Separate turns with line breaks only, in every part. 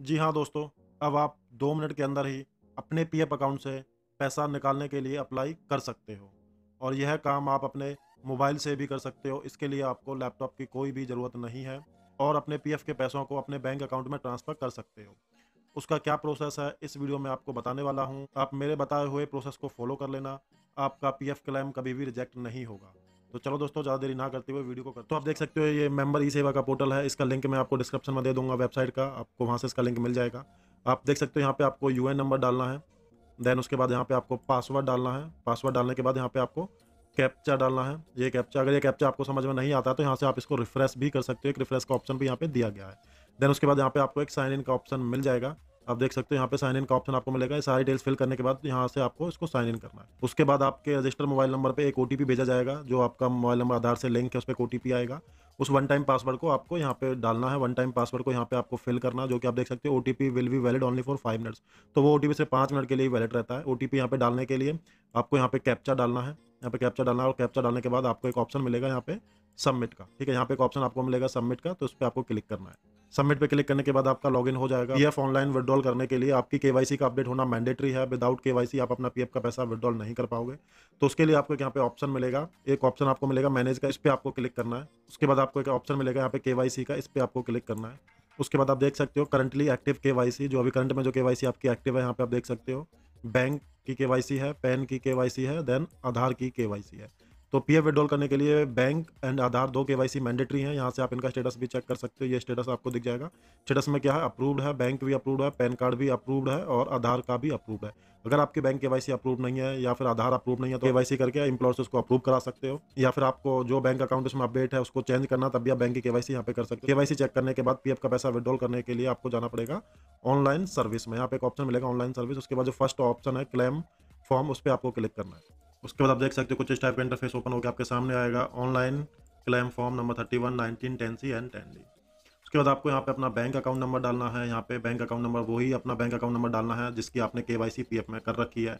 जी हाँ दोस्तों अब आप दो मिनट के अंदर ही अपने पीएफ अकाउंट से पैसा निकालने के लिए अप्लाई कर सकते हो और यह काम आप अपने मोबाइल से भी कर सकते हो इसके लिए आपको लैपटॉप की कोई भी ज़रूरत नहीं है और अपने पीएफ के पैसों को अपने बैंक अकाउंट में ट्रांसफ़र कर सकते हो उसका क्या प्रोसेस है इस वीडियो में आपको बताने वाला हूँ आप मेरे बताए हुए प्रोसेस को फॉलो कर लेना आपका पी एफ क्लेम कभी भी रिजेक्ट नहीं होगा तो चलो दोस्तों ज़्यादा देरी ना करते हुए वीडियो को कर तो आप देख सकते हो ये मेंबर ई सेवा का पोर्टल है इसका लिंक मैं आपको डिस्क्रिप्शन में दे दूंगा वेबसाइट का आपको वहाँ से इसका लिंक मिल जाएगा आप देख सकते हो यहाँ पे आपको यू नंबर डालना है देन उसके बाद यहाँ पे आपको पासवर्ड डालना है पासवर्ड डालने के बाद यहाँ पे आपको कैप्चा डालना है ये कैप्चा अगर ये कैप्चा आपको समझ में नहीं आता है तो यहाँ से आप इसको रिफ्रेश भी कर सकते हो एक रिफ्रेश का ऑप्शन भी यहाँ पे दिया गया है देन उसके बाद यहाँ पे आपको एक साइन इन का ऑप्शन मिल जाएगा आप देख सकते हो यहाँ पे साइन इन का ऑप्शन आपको मिलेगा सारी डिटेल्स फिल करने के बाद यहाँ से आपको इसको साइन इन करना है उसके बाद आपके रजिस्टर मोबाइल नंबर पर एक ओ भेजा जाएगा जो आपका मोबाइल नंबर आधार से लिंक है उस पर एक आएगा उस वन टाइम पासवर्ड को आपको यहाँ पे डालना है वन टाइम पासवर्ड को यहाँ पे आपको फिल करना जो कि आप देख सकते हो O will be valid only for five minutes तो वो ओ से पाँच मिनट के लिए वैलिड रहता है ओ टी यहाँ पे डालने के लिए आपको यहाँ पे कैप्चा डालना है यहाँ पे कैप्चा डालना है और कैप्चा डालने के बाद आपको एक ऑप्शन मिलेगा यहाँ पे सबमिट का ठीक है यहाँ पे एक ऑप्शन आपको मिलेगा सबमिट का तो उस पर आपको क्लिक करना है सबमिट पे क्लिक करने के बाद आपका लॉगिन हो जाएगा पीएफ ऑनलाइन विड्रॉल करने के लिए आपकी केवाईसी का अपडेट होना मैंडेटरी है विदाउट केवाईसी आप अपना पीएफ का पैसा विड्रॉल नहीं कर पाओगे तो उसके लिए आपको यहाँ पे ऑप्शन मिलेगा एक ऑप्शन आपको मिलेगा मैनेज का इस पर आपको क्लिक करना है उसके बाद आपको एक ऑप्शन मिलेगा यहाँ पे के का इस पर आपको क्लिक करना है उसके बाद आप देख सकते हो करंटली एक्टिव के जो अभी करंट में जो के आपकी एक्टिव है यहाँ पे आप देख सकते हो बैंक की के है पैन की के है देन आधार की के है तो पीएफ विड्रॉल करने के लिए बैंक एंड आधार दो केवाईसी मैंडेटरी हैं यहाँ से आप इनका स्टेटस भी चेक कर सकते हो ये स्टेटस आपको दिख जाएगा स्टेटस में क्या है अप्रूव्ड है बैंक भी अप्रूव्ड है पैन कार्ड भी अप्रूव्ड है और आधार का भी अप्रूव्ड है अगर आपके बैंक केवाईसी अप्रूव नहीं है या फिर आधार अप्रूव नहीं है तो केवाईसी करके एम्प्लॉयर से उसको अप्रूव करा सकते हो या फिर आपको जो बैंक अकाउंट उसमें अपडेट है उसको चेंज करना तब भी आप बैंक की केवाईसी यहाँ पे कर सकते हो केवाईसी चेक करने के बाद पीएफ का पैसा विड्रॉल करने के लिए आपको जाना पड़ेगा ऑनलाइन सर्विस में यहाँ पे एक ऑप्शन मिलेगा ऑनलाइन सर्विस उसके बाद जो फर्स्ट ऑप्शन है क्लेम फॉर्म उस पर आपको क्लिक करना है उसके बाद आप देख सकते हो कुछ इस टाइप का इंटरफेस ओपन होकर आपके सामने आएगा online claim form number thirty one nineteen ten C and ten D उसके बाद आपको यहाँ पे अपना बैंक अकाउंट नंबर डालना है यहाँ पे बैंक अकाउंट नंबर वही अपना बैंक अकाउंट नंबर डालना है जिसकी आपने के वाई सी पी एफ में कर रखी है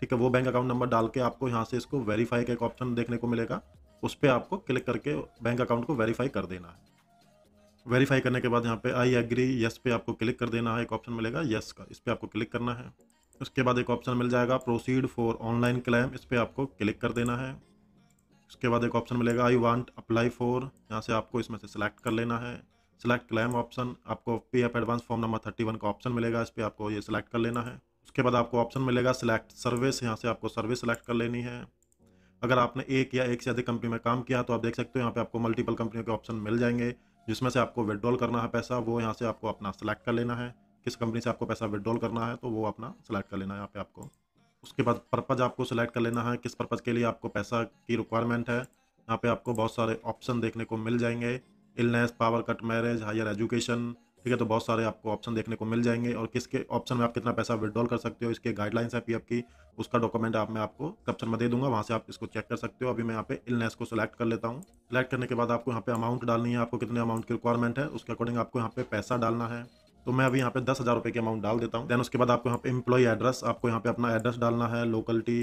ठीक है वो बैंक अकाउंट नंबर डाल के आपको यहाँ से इसको वेरीफाई का एक ऑप्शन देखने को मिलेगा उस पर आपको क्लिक करके बैंक अकाउंट को वेरीफाई कर देना है वेरीफाई करने के बाद यहाँ पे आई एग्री यस पे आपको क्लिक कर देना है एक ऑप्शन मिलेगा यस का इस पर आपको क्लिक करना है उसके बाद एक ऑप्शन मिल जाएगा प्रोसीड फॉर ऑनलाइन क्लेम इस पर आपको क्लिक कर देना है उसके बाद एक ऑप्शन मिलेगा आई वांट अप्लाई फॉर यहाँ से आपको इसमें से सिलेक्ट कर लेना है सिलेक्ट क्लेम ऑप्शन आपको पे एप advance form number thirty one का ऑप्शन मिलेगा इस पर आपको ये सिलेक्ट कर लेना है उसके बाद आपको ऑप्शन मिलेगा सिलेक्ट सर्विस यहाँ से आपको सर्विस सेलेक्ट कर लेनी है अगर आपने एक या एक से अधिक कंपनी में काम किया तो आप देख सकते हो यहाँ पे आपको मल्टीपल कंपनियों के ऑप्शन मिल जाएंगे जिसमें से आपको विड्रॉल करना है पैसा वो यहाँ से आपको अपना सेलेक्ट कर लेना है किस कंपनी से आपको पैसा विड्रॉल करना है तो वो अपना सेलेक्ट कर लेना है यहाँ पे आपको उसके बाद पर्पज़ आपको सेलेक्ट कर लेना है किस पर्पज़ के लिए आपको पैसा की रिक्वायरमेंट है यहाँ पे आपको बहुत सारे ऑप्शन देखने को मिल जाएंगे illness power cut marriage higher education ठीक है तो बहुत सारे आपको ऑप्शन देखने को मिल जाएंगे और किसके ऑप्शन में आप कितना पैसा विड्रॉल कर सकते हो इसके गाइडलाइंस है पीएफ की उसका डॉक्यूमेंट आप मैं आपको कप्शन में दे दूंगा वहाँ से आप इसको चेक कर सकते हो अभी मैं यहाँ पे इलनेस को सिलेक्ट कर लेता हूँ सिलेक्ट करने के बाद आपको यहाँ पे अमाउंट डालनी है आपको कितने अमाउंट की रिक्वायरमेंट है उसके अकॉर्डिंग आपको यहाँ पे पैसा डालना है तो मैं अभी यहाँ पे दस हज़ार रुपये की अमाउंट डाल देता हूँ देन उसके बाद आपको यहाँ पे एम्प्लॉय एड्रेस आपको यहाँ पे अपना एड्रेस डालना है लोकलिटी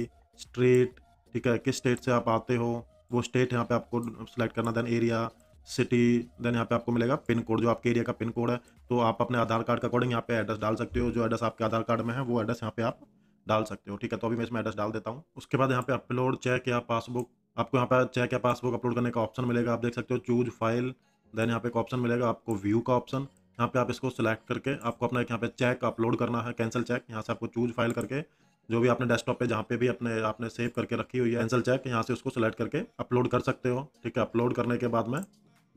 स्ट्रीट ठीक है किस स्टेट से आप आते हो वो स्टेट यहाँ पे आपको सेलेक्ट करना देन एरिया सिटी देन यहाँ पे आपको मिलेगा पिन कोड जो आपके एरिया का पिन कोड है तो आप अपने आधार कार्ड के अकॉर्डिंग यहाँ पे एड्रेस डाल सकते हो जो एड्रेस आपके आधार कार्ड में है वो एड्रेस यहाँ पे आप डाल सकते हो ठीक है तो अभी मैं इसमें एड्रेस डाल देता हूँ उसके बाद यहाँ पे अपलोड चेक या पासबुक आपको यहाँ पे चेक या पासबुक अपलोड करने का ऑप्शन मिलेगा आप देख सकते हो चूज फाइल देन यहाँ पे एक ऑप्शन मिलेगा आपको व्यू का ऑप्शन यहाँ पे आप इसको सिलेक्ट करके आपको अपना एक यहाँ पे चेक अपलोड करना है कैंसिल चेक यहाँ से आपको चूज फाइल करके जो भी आपने डेस्कटॉप पे जहाँ पे भी अपने आपने सेव करके रखी हुई है कैंसिल चेक यहाँ से उसको सिलेक्ट करके अपलोड कर सकते हो ठीक है अपलोड करने के बाद में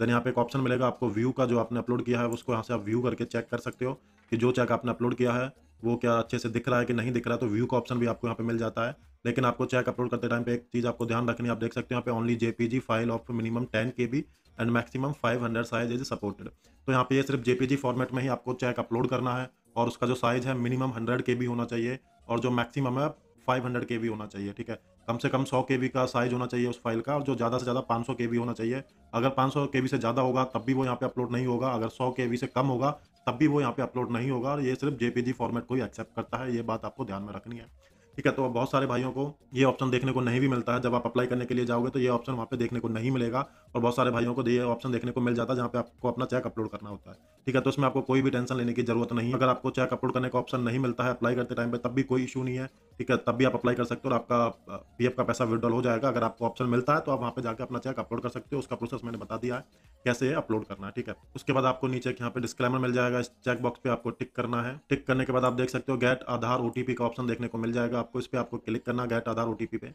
देन यहाँ पे एक ऑप्शन मिलेगा आपको व्यू का जो आपने अपलोड किया है उसको यहाँ से आप व्यू करके चेक कर सकते हो कि जो चेक आपने अपलोड किया है वो क्या अच्छे से दिख रहा है कि नहीं दिख रहा है तो व्यू का ऑप्शन भी आपको यहाँ पे मिल जाता है लेकिन आपको चेक अपलोड करते टाइम पे एक चीज़ आपको ध्यान रखनी आप देख सकते हो यहाँ पे only JPG file of minimum ten K B and maximum 500 size is supported तो यहाँ पे ये सिर्फ जेपीजी फॉर्मेट में ही आपको चेक अपलोड करना है और उसका जो साइज है मिनिमम हंड्रेड के बी होना चाहिए और जो मैक्सिमम है फाइव हंड्रेड के होना चाहिए ठीक है कम से कम सौ के बी का साइज होना चाहिए उस फाइल का और जो ज़्यादा से ज़्यादा पाँच सौ के बी होना चाहिए अगर पाँच सौ के बी से ज़्यादा होगा तब भी वो यहाँ पे अपलोड नहीं होगा अगर सौ के बी से कम होगा तब भी वो यहाँ पे अपलोड नहीं होगा और ये सिर्फ जी फॉर्मेट को ही एक्सेप्ट करता है ये बात आपको ध्यान में रखनी है ठीक है तो बहुत सारे भाइयों को ये ऑप्शन देखने को नहीं भी मिलता है जब आप अप्लाई करने के लिए जाओगे तो ये ऑप्शन वहाँ पे देखने को नहीं मिलेगा और बहुत सारे भाइयों को तो ये ऑप्शन देखने को मिल जाता है जहाँ पे आपको अपना चेक अपलोड करना होता है ठीक है तो इसमें आपको कोई भी टेंशन लेने की जरूरत नहीं अगर आपको चेक अपलोड करने का ऑप्शन नहीं मिलता है अप्लाई करते टाइम पर तब भी कोई इशू नहीं है ठीक है तब भी आप अप्लाई कर सकते हो और आपका पी का पैसा विड्रॉल हो जाएगा अगर आपको ऑप्शन मिलता है तो आप वहाँ पर जाकर अपना चेक अपलोड कर सकते हो उसका प्रोसेस मैंने बता दिया है कैसे अपलोड करना है ठीक है उसके बाद आपको नीचे यहाँ पे डिस्क्लेमर मिल जाएगा इस चेक बॉक्स पे आपको टिक करना है टिक करने के बाद आप देख सकते हो गेट आधार ओटीपी का ऑप्शन देखने को मिल जाएगा आपको इस पर आपको क्लिक करना गेट आधार ओटीपी पे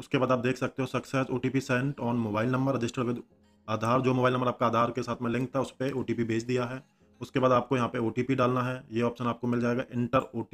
उसके बाद आप देख सकते हो success O T on mobile number register with Aadhaar जो मोबाइल नंबर आपका आधार के साथ में लिंक था उस पर ओ भेज दिया है उसके बाद आपको यहाँ पे ओ डालना है ये ऑप्शन आपको मिल जाएगा इंटर ओ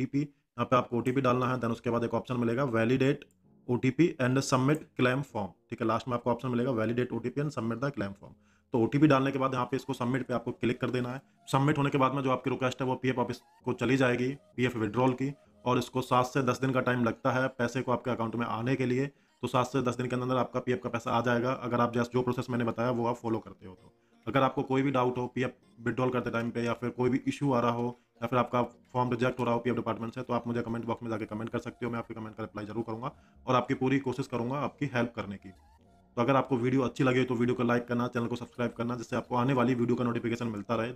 यहाँ पे आपको ओ डालना है देन उसके बाद एक ऑप्शन मिलेगा validate O and submit claim form ठीक है लास्ट में आपको ऑप्शन मिलेगा validate O and submit the claim form तो ओ डालने के बाद यहाँ पे इसको सबमिट पे आपको क्लिक कर देना है सबमिट होने के बाद में जो आपकी रिक्वेस्ट है वो पी ऑफिस को चली जाएगी पी विड्रॉल की और इसको सात से दस दिन का टाइम लगता है पैसे को आपके अकाउंट में आने के लिए तो सात से दस दिन के अंदर आपका पी का पैसा आ जाएगा अगर आप जैसे जो प्रोसेस मैंने बताया वो आप फॉलो करते हो तो अगर आपको कोई भी डाउट हो एफ विड्रॉल करते टाइम पे या फिर कोई भी इशू आ रहा हो या फिर आपका फॉर्म रिजेक्ट हो रहा हो पी डिपार्टमेंट से तो आप मुझे कमेंट बॉक्स में जाकर कमेंट कर सकते हो मैं आपके कमेंट का रिप्लाई जरूर करूँगा और आपकी पूरी कोशिश करूँगा आपकी हेल्प करने की तो अगर आपको वीडियो अच्छी लगे तो वीडियो को लाइक करना चैनल को सब्सक्राइब करना जिससे आपको आने वाली वीडियो का नोटिफिकेशन मिलता रहे